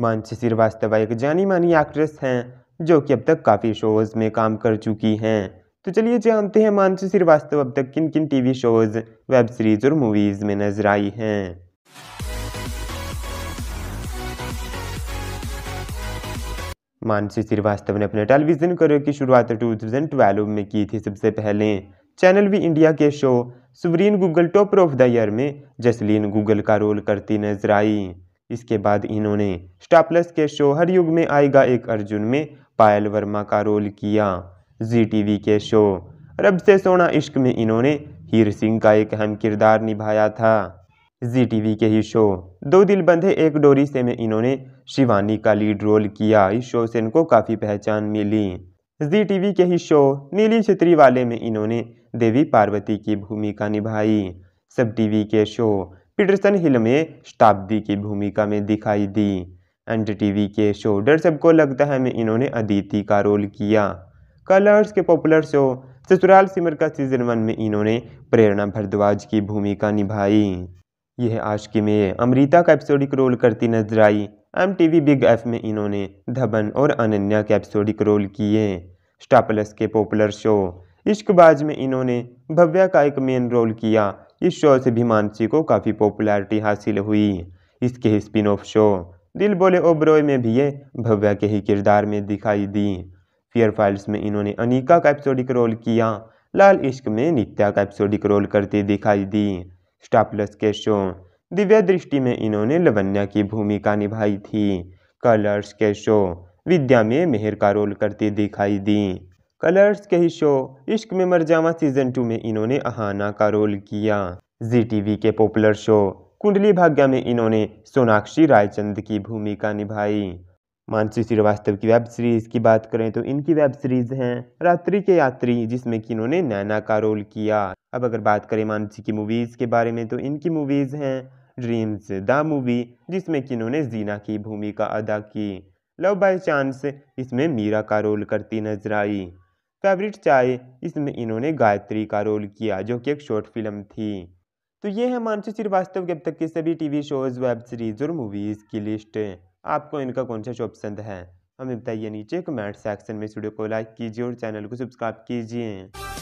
मानसी श्रीवास्तव एक जानी मानी एक्ट्रेस हैं जो कि अब तक काफ़ी शोज़ में काम कर चुकी हैं तो चलिए जानते हैं मानसी श्रीवास्तव अब तक किन किन टीवी शोज़ वेब सीरीज़ और मूवीज़ में नजर आई हैं मानसी श्रीवास्तव ने अपने टेलीविज़न करियर की शुरुआत 2012 में की थी सबसे पहले चैनल वी इंडिया के show Suvreen Guggal topper of the year में जसलीन गूगल का रोल करती नजर आई इसके बाद इन्होंने स्टापलस के शो हर युग में आएगा एक अर्जुन में पायल वर्मा का रोल किया जी टीवी के शो रब से सोना इश्क में इन्होंने हीर सिंह का एक अहम किरदार निभाया था जी टीवी के ही शो दो दिल बंधे एक डोरी से में इन्होंने शिवानी का लीड रोल किया इस शो से इनको काफ़ी पहचान मिली जी टीवी के ही शो नीली छतरी वाले में इन्होंने देवी पार्वती की भूमिका निभाई सब टीवी के शो पीटरसन हिल में शताब्दी की भूमिका में दिखाई दी एन टीवी के शो डर सबको लगता है में इन्होंने अदिति का रोल किया कलर्स के पॉपुलर शो ससुराल सिमर का सीजन वन में इन्होंने प्रेरणा भरद्वाज की भूमिका निभाई यह आशकी में अमृता का एपिसोडिक रोल करती नजर आई एम बिग एफ में इन्होंने धबन और अनन्या के एपिसोडिक रोल किए स्टापलस के पॉपुलर शो इश्कबाज में इन्होंने भव्या का एक मेन रोल किया इस शो से भी मानसी को काफ़ी पॉपुलैरिटी हासिल हुई इसके स्पिन ऑफ शो दिल बोले ओब्रोय में भी ये भव्या के ही किरदार में दिखाई दी फियर फाइल्स में इन्होंने अनिका का एपिसोडिक रोल किया लाल इश्क में नित्या का एपिसोडिक रोल करते दिखाई दी स्टाप्लस के शो दिव्य दृष्टि में इन्होंने लवन्या की भूमिका निभाई थी कलर्स के शो विद्या में मेहर का रोल करती दिखाई दी कलर्स के ही शो इश्क में मर जावा सीज़न टू में इन्होंने अहाना का रोल किया जी टीवी के पॉपुलर शो कुंडली भाग्या में इन्होंने सोनाक्षी रायचंद की भूमिका निभाई मानसी श्रीवास्तव की वेब सीरीज़ की बात करें तो इनकी वेब सीरीज़ हैं रात्रि के यात्री जिसमें कि इन्होंने नैना का रोल किया अब अगर बात करें मानसी की मूवीज़ के बारे में तो इनकी मूवीज़ हैं ड्रीम्स द मूवी जिसमें कि इन्होंने जीना की भूमिका अदा की लव बाय चांस इसमें मीरा का रोल करती नजर आई फेवरेट चाय इसमें इन्होंने गायत्री का रोल किया जो कि एक शॉर्ट फिल्म थी तो ये है मानसू श्रीवास्तव के अब तक के सभी टीवी शोज़ वेब सीरीज़ और मूवीज़ की लिस्ट आपको इनका कौन सा शो पसंद है हमें बताइए नीचे कमेंट सेक्शन में इस वीडियो को लाइक कीजिए और चैनल को सब्सक्राइब कीजिए